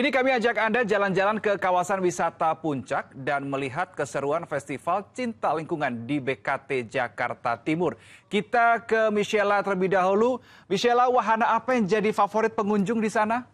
Kini kami ajak Anda jalan-jalan ke kawasan wisata Puncak dan melihat keseruan Festival Cinta Lingkungan di BKT Jakarta Timur. Kita ke Michela terlebih dahulu. Michela, wahana apa yang jadi favorit pengunjung di sana?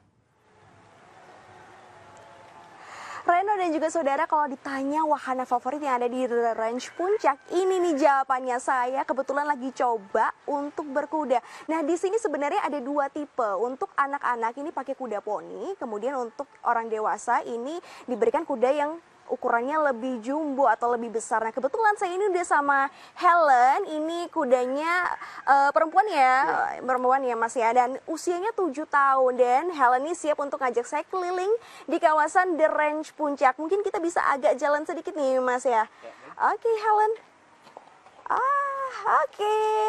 dan juga saudara kalau ditanya wahana favorit yang ada di range puncak, ini nih jawabannya saya kebetulan lagi coba untuk berkuda. Nah di sini sebenarnya ada dua tipe, untuk anak-anak ini pakai kuda poni, kemudian untuk orang dewasa ini diberikan kuda yang ukurannya lebih jumbo atau lebih besar. Nah kebetulan saya ini udah sama Helen, kudanya uh, perempuan ya, yeah. perempuan ya Mas ya dan usianya 7 tahun dan Helen ini siap untuk ngajak saya keliling di kawasan The Range Puncak. Mungkin kita bisa agak jalan sedikit nih Mas ya. Iya. Oke okay, Helen. Ah, oke. Okay.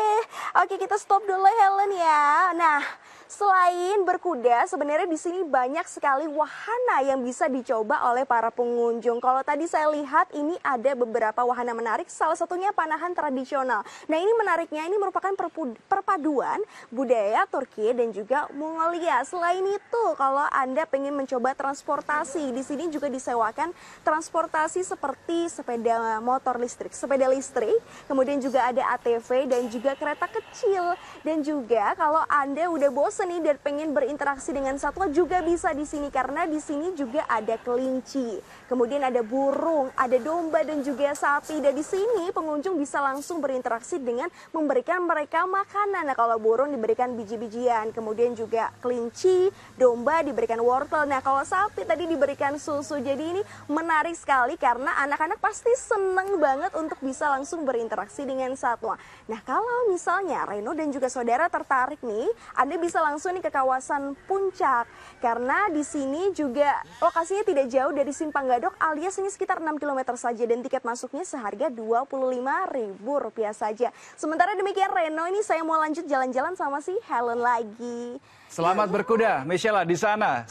Oke, okay, kita stop dulu Helen ya. Nah, Selain berkuda, sebenarnya di sini banyak sekali wahana yang bisa dicoba oleh para pengunjung. Kalau tadi saya lihat ini ada beberapa wahana menarik, salah satunya panahan tradisional. Nah ini menariknya, ini merupakan perpaduan budaya Turki dan juga Mongolia. Selain itu, kalau Anda pengen mencoba transportasi, di sini juga disewakan transportasi seperti sepeda motor listrik, sepeda listrik, kemudian juga ada ATV dan juga kereta kecil. Dan juga kalau Anda udah bosan seni dan pengen berinteraksi dengan satwa juga bisa di sini karena di sini juga ada kelinci. Kemudian ada burung, ada domba dan juga sapi. Dan di sini pengunjung bisa langsung berinteraksi dengan memberikan mereka makanan. Nah, kalau burung diberikan biji-bijian, kemudian juga kelinci, domba diberikan wortel. Nah, kalau sapi tadi diberikan susu. Jadi ini menarik sekali karena anak-anak pasti seneng banget untuk bisa langsung berinteraksi dengan satwa. Nah, kalau misalnya Reno dan juga saudara tertarik nih, Anda bisa langsung nih ke kawasan Puncak karena di sini juga lokasinya tidak jauh dari Simpang Gadok alias ini sekitar 6 km saja dan tiket masuknya seharga Rp25.000 saja. Sementara demikian Reno ini saya mau lanjut jalan-jalan sama si Helen lagi. Selamat berkuda, Michela di sana.